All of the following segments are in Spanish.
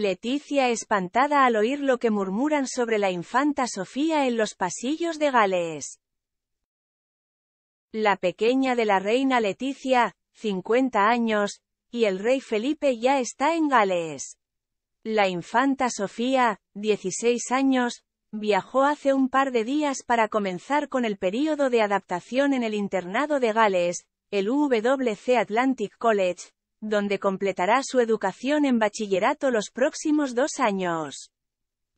Leticia espantada al oír lo que murmuran sobre la infanta Sofía en los pasillos de Gales. La pequeña de la reina Leticia, 50 años, y el rey Felipe ya está en Gales. La infanta Sofía, 16 años, viajó hace un par de días para comenzar con el período de adaptación en el internado de Gales, el WC Atlantic College, donde completará su educación en bachillerato los próximos dos años.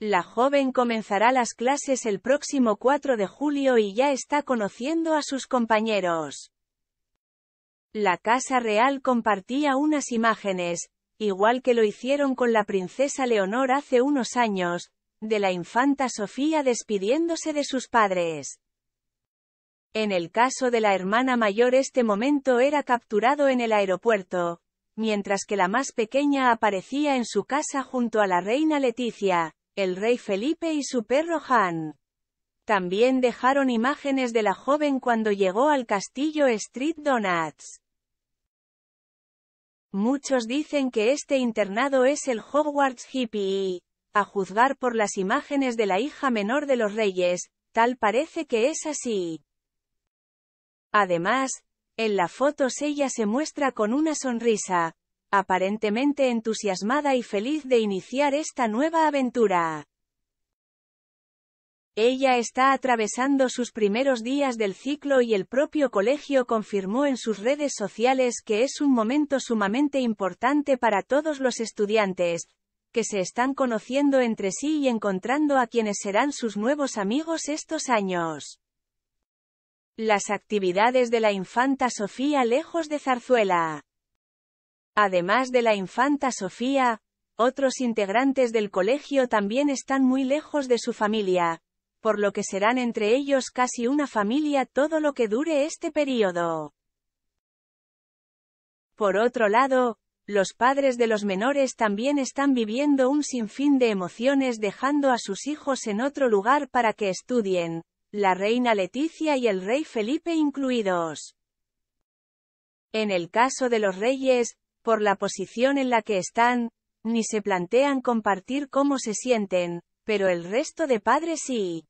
La joven comenzará las clases el próximo 4 de julio y ya está conociendo a sus compañeros. La Casa Real compartía unas imágenes, igual que lo hicieron con la princesa Leonor hace unos años, de la infanta Sofía despidiéndose de sus padres. En el caso de la hermana mayor este momento era capturado en el aeropuerto, mientras que la más pequeña aparecía en su casa junto a la reina Leticia, el rey Felipe y su perro Han. También dejaron imágenes de la joven cuando llegó al castillo Street Donuts. Muchos dicen que este internado es el Hogwarts hippie a juzgar por las imágenes de la hija menor de los reyes, tal parece que es así. Además, en la foto, ella se muestra con una sonrisa, aparentemente entusiasmada y feliz de iniciar esta nueva aventura. Ella está atravesando sus primeros días del ciclo y el propio colegio confirmó en sus redes sociales que es un momento sumamente importante para todos los estudiantes, que se están conociendo entre sí y encontrando a quienes serán sus nuevos amigos estos años las actividades de la Infanta Sofía lejos de Zarzuela. Además de la Infanta Sofía, otros integrantes del colegio también están muy lejos de su familia, por lo que serán entre ellos casi una familia todo lo que dure este periodo. Por otro lado, los padres de los menores también están viviendo un sinfín de emociones dejando a sus hijos en otro lugar para que estudien, la reina Leticia y el rey Felipe incluidos. En el caso de los reyes, por la posición en la que están, ni se plantean compartir cómo se sienten, pero el resto de padres sí.